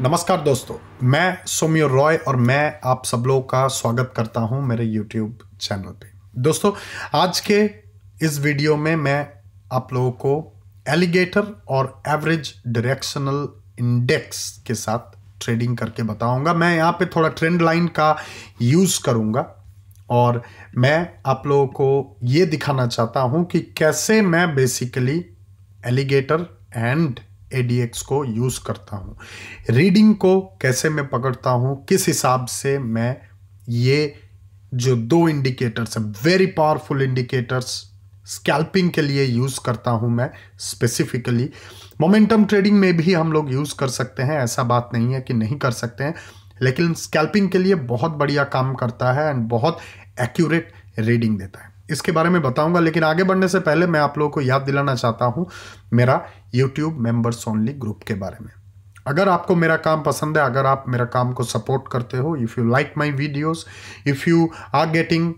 नमस्कार दोस्तों मैं सोम्यो रॉय और मैं आप सब लोगों का स्वागत करता हूं मेरे यूट्यूब चैनल पे दोस्तों आज के इस वीडियो में मैं आप लोगों को एलिगेटर और एवरेज डायरेक्शनल इंडेक्स के साथ ट्रेडिंग करके बताऊंगा मैं यहाँ पे थोड़ा ट्रेंड लाइन का यूज़ करूँगा और मैं आप लोगों को ये दिखाना चाहता हूँ कि कैसे मैं बेसिकली एलिगेटर एंड एडीएक्स को यूज़ करता हूँ रीडिंग को कैसे मैं पकड़ता हूँ किस हिसाब से मैं ये जो दो इंडिकेटर्स हैं वेरी पावरफुल इंडिकेटर्स स्कैल्पिंग के लिए यूज़ करता हूँ मैं स्पेसिफिकली मोमेंटम ट्रेडिंग में भी हम लोग यूज़ कर सकते हैं ऐसा बात नहीं है कि नहीं कर सकते हैं लेकिन स्कैल्पिंग के लिए बहुत बढ़िया काम करता है एंड बहुत एक्यूरेट रीडिंग देता है इसके बारे में बताऊंगा लेकिन आगे बढ़ने से पहले मैं आप लोगों को याद दिलाना चाहता हूँ मेरा यूट्यूब मेंबर्स ओनली ग्रुप के बारे में अगर आपको मेरा काम पसंद है अगर आप मेरा काम को सपोर्ट करते हो if you like my videos if you are getting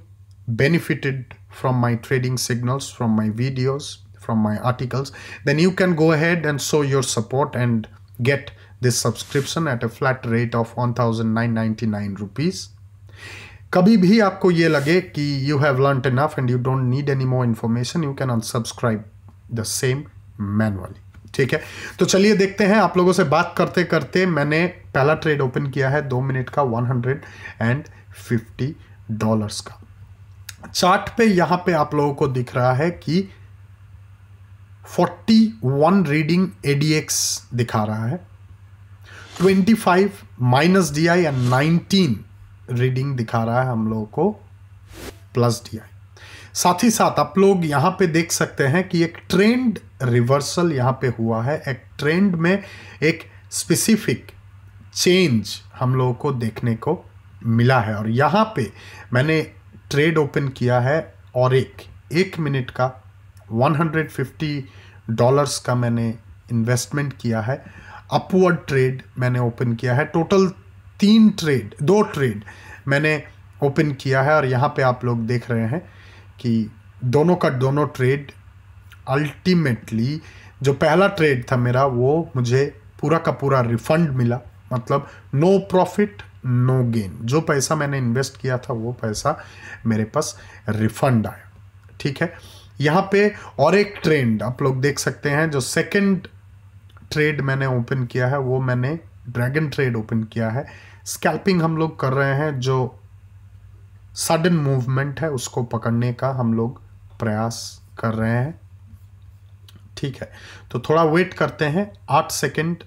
benefited from my trading signals, from my videos, from my articles, then you can go ahead and show your support and get this subscription at a flat rate of 1999 rupees. कभी भी आपको ये लगे कि you have learn enough and you don't need any more information you can unsubscribe the same manually ठीक है तो चलिए देखते हैं आप लोगों से बात करते करते मैंने पहला ट्रेड ओपन किया है दो मिनट का one hundred and fifty dollars का चार्ट पे यहां पे आप लोगों को दिख रहा है कि 41 रीडिंग एडीएक्स दिखा रहा है 25 minus D I and nineteen reading दिखा रहा है हम लोगों को प्लस डी आई साथ ही साथ आप लोग यहां पे देख सकते हैं कि एक ट्रेंड रिवर्सल यहां पे हुआ है एक ट्रेंड में एक स्पेसिफिक चेंज हम लोगों को देखने को मिला है और यहां पे मैंने ट्रेड ओपन किया है और एक एक मिनट का 150 डॉलर्स का मैंने इन्वेस्टमेंट किया है अपवर्ड ट्रेड मैंने ओपन किया है टोटल तीन ट्रेड दो ट्रेड मैंने ओपन किया है और यहाँ पे आप लोग देख रहे हैं कि दोनों का दोनों ट्रेड अल्टीमेटली जो पहला ट्रेड था मेरा वो मुझे पूरा का पूरा रिफंड मिला मतलब नो प्रॉफिट नो गेन जो पैसा मैंने इन्वेस्ट किया था वो पैसा मेरे पास रिफंड आया ठीक है यहाँ पे और एक ट्रेंड आप लोग देख सकते हैं जो सेकंड ट्रेड मैंने ओपन किया है वो मैंने ड्रैगन ट्रेड ओपन किया है स्कैल्पिंग हम लोग कर रहे हैं जो सडन मूवमेंट है उसको पकड़ने का हम लोग प्रयास कर रहे हैं ठीक है तो थोड़ा वेट करते हैं आठ सेकंड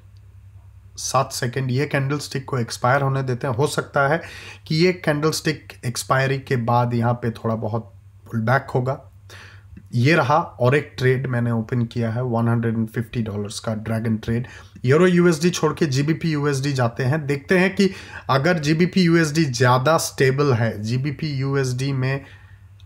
सात सेकेंड ये कैंडल स्टिक को एक्सपायर होने देते हैं हो सकता है कि ये कैंडल स्टिक एक्सपायरी के बाद यहाँ पे थोड़ा बहुत पुल बैक होगा ये रहा और एक ट्रेड मैंने ओपन किया है 150 डॉलर्स का ड्रैगन ट्रेड यूरो यूएसडी छोड़ के जीबीपी यूएसडी जाते हैं देखते हैं कि अगर जीबीपी यूएसडी ज़्यादा स्टेबल है जीबीपी यूएसडी में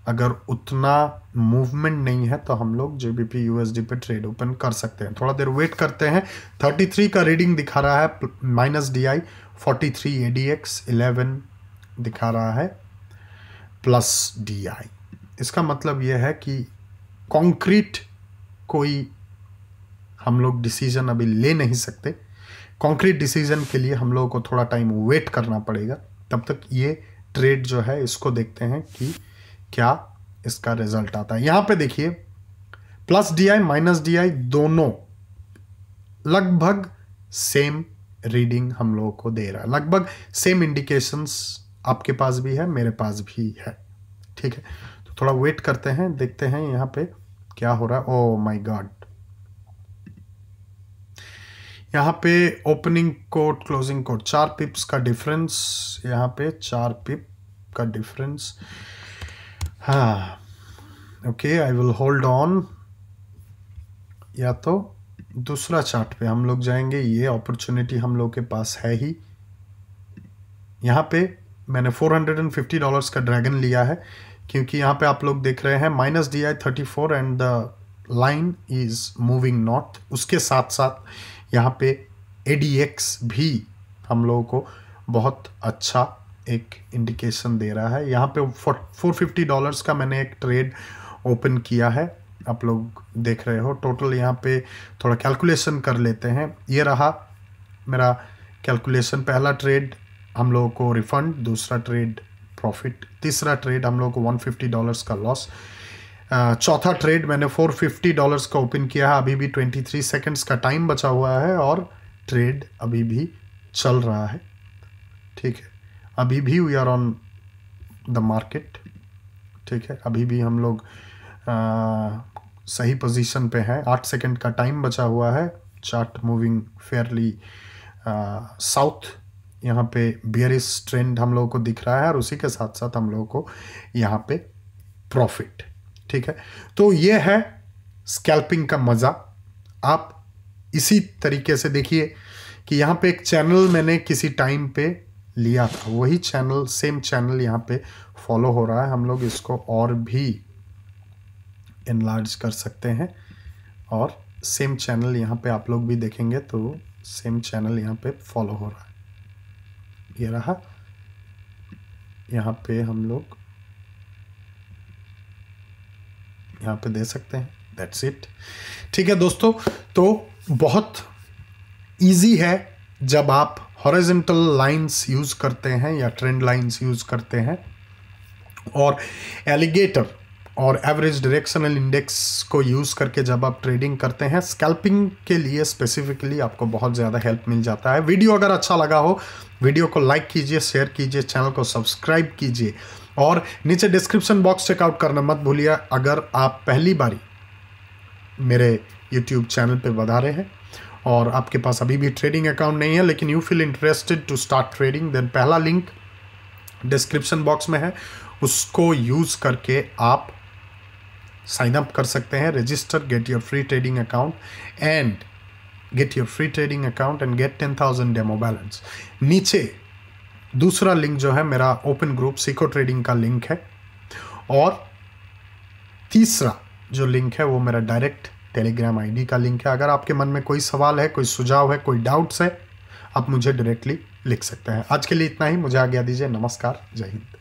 अगर उतना मूवमेंट नहीं है तो हम लोग जेबीपी यूएसडी पे ट्रेड ओपन कर सकते हैं थोड़ा देर वेट करते हैं 33 का रीडिंग दिखा रहा है minus D I forty three A D X eleven दिखा रहा है प्लस डी आई इसका मतलब यह है कि कॉन्क्रीट कोई हम लोग डिसीजन अभी ले नहीं सकते कॉन्क्रीट डिसीजन के लिए हम लोगों को थोड़ा टाइम वेट करना पड़ेगा तब तक ये ट्रेड जो है इसको देखते हैं कि क्या इसका रिजल्ट आता है यहां पे देखिए plus D I minus D I दोनों लगभग सेम रीडिंग हम लोगों को दे रहा है लगभग सेम इंडिकेशंस आपके पास भी है मेरे पास भी है ठीक है तो थोड़ा वेट करते हैं देखते हैं यहां पे क्या हो रहा है ओ माय गॉड यहाँ पे ओपनिंग कोड क्लोजिंग कोड चार पिप्स का डिफरेंस यहाँ पे चार पिप का डिफरेंस हाँ okay I will hold on या तो दूसरा चार्ट पे हम लोग जाएंगे ये अपॉर्चुनिटी हम लोग के पास है ही यहाँ पे मैंने 450 डॉलर्स का ड्रैगन लिया है क्योंकि यहाँ पे आप लोग देख रहे हैं minus D I thirty four and the line is moving north उसके साथ साथ यहाँ पे ए भी हम लोगों को बहुत अच्छा एक इंडिकेशन दे रहा है यहाँ पे फोर फिफ्टी डॉलर्स का मैंने एक ट्रेड ओपन किया है आप लोग देख रहे हो टोटल यहाँ पे थोड़ा कैलकुलेशन कर लेते हैं ये रहा मेरा कैलकुलेशन पहला ट्रेड हम लोगों को रिफंड दूसरा ट्रेड प्रॉफिट तीसरा ट्रेड हम लोगों को वन फिफ्टी डॉलर्स का लॉस चौथा ट्रेड मैंने फोर फिफ्टी डॉलर्स का ओपन किया है अभी भी ट्वेंटी थ्री सेकेंड्स का टाइम बचा हुआ है और ट्रेड अभी भी चल रहा है ठीक है अभी भी we are on the market ठीक है अभी भी हम लोग आ, सही पोजीशन पे हैं आठ सेकंड का टाइम बचा हुआ है चार्ट मूविंग फेयरली साउथ यहाँ पे बियरिस ट्रेंड हम लोगों को दिख रहा है और उसी के साथ साथ हम लोगों को यहाँ पे प्रॉफिट ठीक है तो ये है स्कैल्पिंग का मज़ा आप इसी तरीके से देखिए कि यहाँ पे एक चैनल मैंने किसी टाइम पे लिया था वही चैनल सेम चैनल यहाँ पे फॉलो हो रहा है हम लोग इसको और भी इनलार्ज कर सकते हैं और सेम चैनल यहाँ पे आप लोग भी देखेंगे तो सेम चैनल यहाँ पे फॉलो हो रहा है ये रहा यहाँ पे हम लोग यहाँ पे दे सकते हैं दैट्स इट ठीक है दोस्तों तो बहुत इजी है जब आप हॉरिजेंटल लाइंस यूज़ करते हैं या ट्रेंड लाइंस यूज़ करते हैं और एलिगेटर और एवरेज डायरेक्शनल इंडेक्स को यूज़ करके जब आप ट्रेडिंग करते हैं स्कैल्पिंग के लिए स्पेसिफिकली आपको बहुत ज़्यादा हेल्प मिल जाता है वीडियो अगर अच्छा लगा हो वीडियो को लाइक कीजिए शेयर कीजिए चैनल को सब्सक्राइब कीजिए और नीचे डिस्क्रिप्शन बॉक्स चेकआउट करना मत भूलिए अगर आप पहली बारी मेरे यूट्यूब चैनल पर बधा रहे हैं और आपके पास अभी भी ट्रेडिंग अकाउंट नहीं है लेकिन you feel interested to start trading then पहला लिंक डिस्क्रिप्शन बॉक्स में है उसको यूज़ करके आप साइन अप कर सकते हैं register get your free trading account and get your free trading account and get ten thousand demo balance नीचे दूसरा लिंक जो है मेरा ओपन ग्रुप सीको ट्रेडिंग का लिंक है और तीसरा जो लिंक है वो मेरा डायरेक्ट टेलीग्राम आईडी का लिंक है अगर आपके मन में कोई सवाल है कोई सुझाव है कोई डाउट्स है आप मुझे डायरेक्टली लिख सकते हैं आज के लिए इतना ही मुझे आज्ञा दीजिए नमस्कार जय हिंद